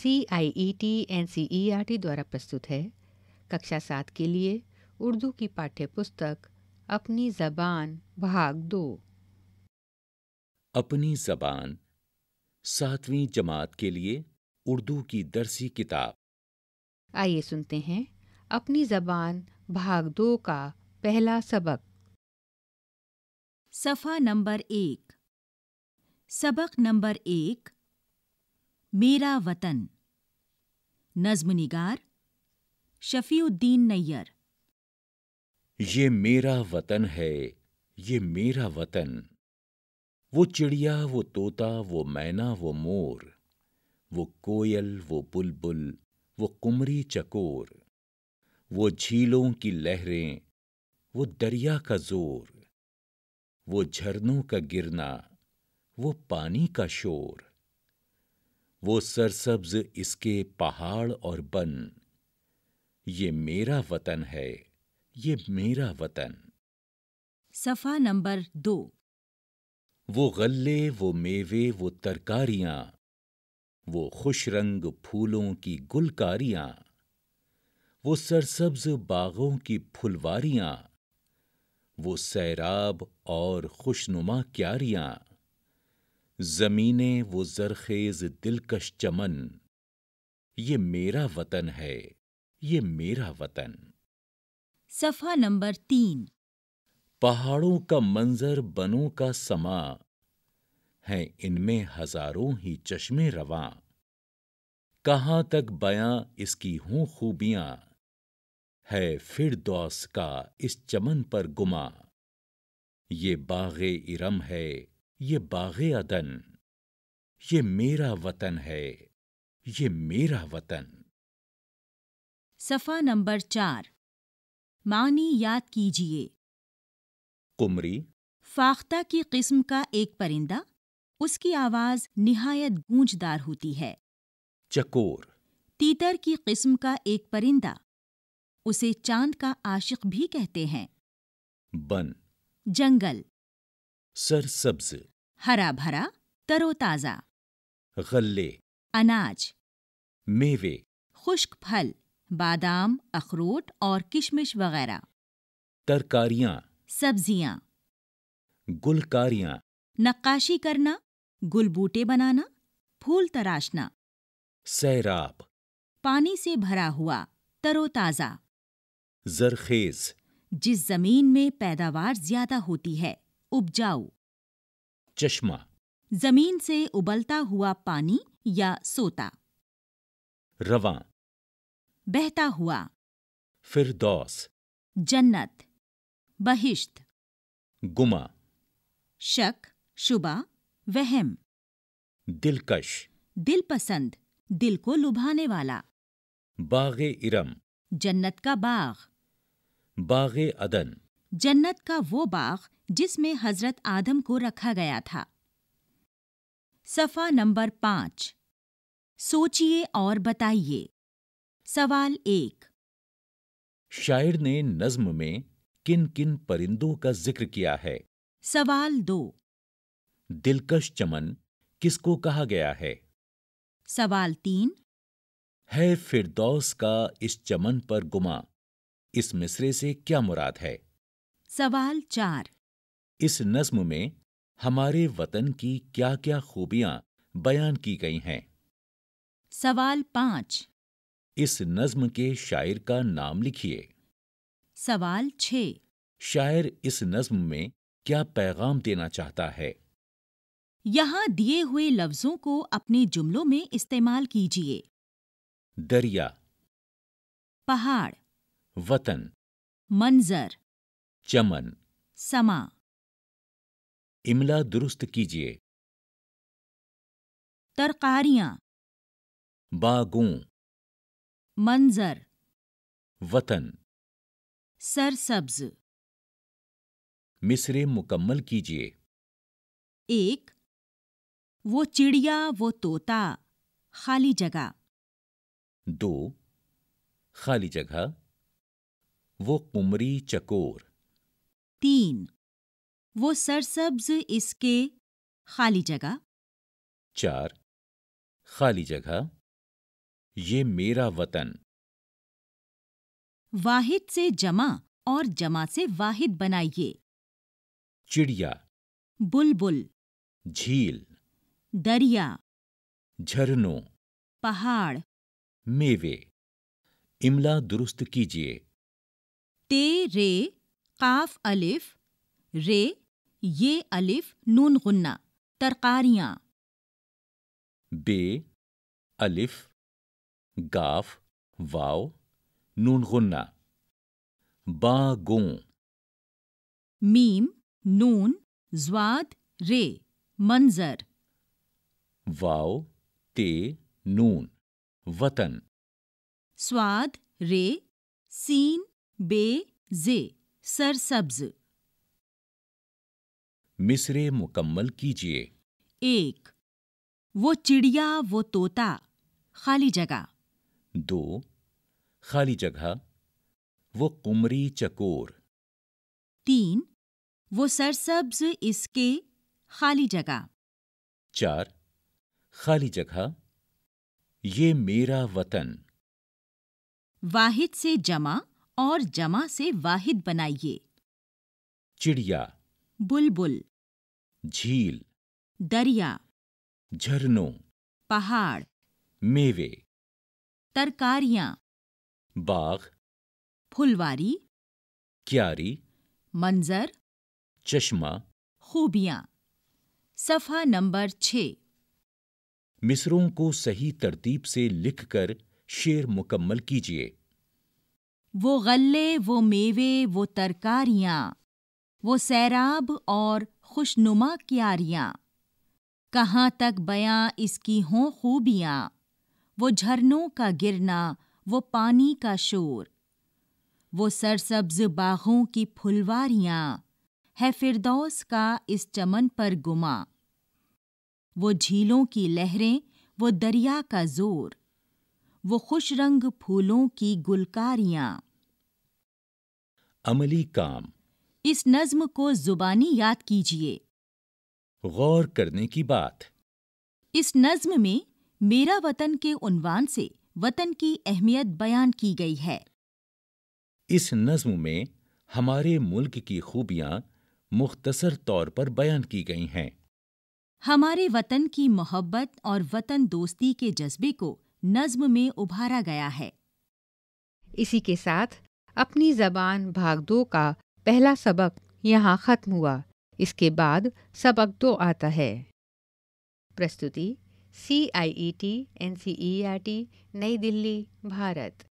C I E T N C E R T द्वारा प्रस्तुत है कक्षा सात के लिए उर्दू की पाठ्य पुस्तक अपनी जबान भाग दो अपनी जबान सातवीं जमात के लिए उर्दू की दरसी किताब आइए सुनते हैं अपनी जबान भाग दो का पहला सबक सफ़ा नंबर एक सबक नंबर एक मेरा वतन नज्म निगार शफीउद्दीन नैयर ये मेरा वतन है ये मेरा वतन वो चिड़िया वो तोता वो मैना वो मोर वो कोयल वो बुलबुल वो कुमरी चकोर वो झीलों की लहरें वो दरिया का जोर वो झरनों का गिरना वो पानी का शोर वो सरसब्ज इसके पहाड़ और बन ये मेरा वतन है ये मेरा वतन सफा नंबर दो वो गल्ले वो मेवे वो तरकारियां वो खुश रंग फूलों की गुलकारियां वो सरसब्ज बागों की फुलवारियां वो सैराब और खुशनुमा क्यारियां ज़मीने वो जरखेज दिलकश चमन ये मेरा वतन है ये मेरा वतन सफा नंबर तीन पहाड़ों का मंजर बनों का समा है इनमें हजारों ही चश्मे रवा कहाँ तक बयां इसकी हूं खूबियां है फिर दोस का इस चमन पर गुमा ये बागे इरम है ये बागे अदन ये मेरा वतन है ये मेरा वतन सफा नंबर चार मानी याद कीजिए कुमरी फाख्ता की किस्म का एक परिंदा उसकी आवाज निहायत गूंजदार होती है चकोर तीतर की किस्म का एक परिंदा उसे चांद का आशिक भी कहते हैं बन जंगल सरसब्ज हरा भरा तरोताजा गल्ले अनाज मेवे खुश्क फल बादाम अखरोट और किशमिश वगैरह तरकारियाँ सब्जियाँ गुलकारियाँ नक्काशी करना गुल बूटे बनाना फूल तराशना सैराब पानी से भरा हुआ तरोताज़ा जरखेज जिस जमीन में पैदावार ज्यादा होती है उपजाऊ चश्मा जमीन से उबलता हुआ पानी या सोता रवा बहता हुआ फिर दौस जन्नत बहिश्त गुमा शक शुबा वहम दिलकश दिल पसंद दिल को लुभाने वाला बाग इरम जन्नत का बाग बाग अदन जन्नत का वो बाग जिसमें हजरत आदम को रखा गया था सफ़ा नंबर पाँच सोचिए और बताइए सवाल एक शायर ने नज्म में किन किन परिंदों का जिक्र किया है सवाल दो दिलकश चमन किसको कहा गया है सवाल तीन है फिरदौस का इस चमन पर गुमा इस मिसरे से क्या मुराद है सवाल चार इस नज्म में हमारे वतन की क्या क्या खूबियां बयान की गई हैं सवाल पाँच इस नज्म के शायर का नाम लिखिए सवाल छ शायर इस नज्म में क्या पैगाम देना चाहता है यहाँ दिए हुए लफ्जों को अपने जुमलों में इस्तेमाल कीजिए दरिया पहाड़ वतन मंजर चमन समा इमला दुरुस्त कीजिए तरकारियां बागों मंजर वतन सरसब्ज मिसरे मुकम्मल कीजिए एक वो चिड़िया वो तोता खाली जगह दो खाली जगह वो कुमरी चकोर तीन वो सरसब्ज इसके खाली जगह चार खाली जगह ये मेरा वतन वाहिद से जमा और जमा से वाहिद बनाइए चिड़िया बुलबुल झील दरिया झरनों पहाड़ मेवे इमला दुरुस्त कीजिए तेरे काफ अलिफ रे ये अलिफ नून गुन्ना तरकारियां बे अलिफ गाफ वाव नून गुन्ना बागों मीम नून ज्वाद रे मंजर वाव ते नून वतन स्वाद रे सीन बे जे सरसब्ज मिसरे मुकम्मल कीजिए एक वो चिड़िया वो तोता खाली जगह दो खाली जगह वो कुमरी चकोर तीन वो सरसब्ज इसके खाली जगह चार खाली जगह ये मेरा वतन वाहिद से जमा और जमा से वाहिद बनाइए चिड़िया बुलबुल झील दरिया झरनों पहाड़ मेवे तरकारियां बाग फुलवारी क्यारी मंजर चश्मा खूबियां सफा नंबर छ मिसरों को सही तरतीब से लिखकर शेर मुकम्मल कीजिए वो गल्ले वो मेवे वो तरकारियाँ वो सैराब और खुशनुमा क्यारियाँ कहाँ तक बयां इसकी हों खूबियाँ वो झरनों का गिरना वो पानी का शोर वो सरसब्ज बाघों की फुलवारियाँ है फिरदौस का इस चमन पर गुमा वो झीलों की लहरें वो दरिया का जोर वो खुश रंग फूलों की गुलकारियां अमली काम इस नज्म को जुबानी याद कीजिए गौर करने की बात इस नज्म में मेरा वतन के उनवान से वतन की अहमियत बयान की गई है इस नज्म में हमारे मुल्क की खूबियां मुख्तसर तौर पर बयान की गई हैं हमारे वतन की मोहब्बत और वतन दोस्ती के जज्बे को नज्म में उभारा गया है इसी के साथ अपनी जबान भाग दो का पहला सबक यहाँ ख़त्म हुआ इसके बाद सबक दो आता है प्रस्तुति C I E T N C E R T Nai Delhi Bharat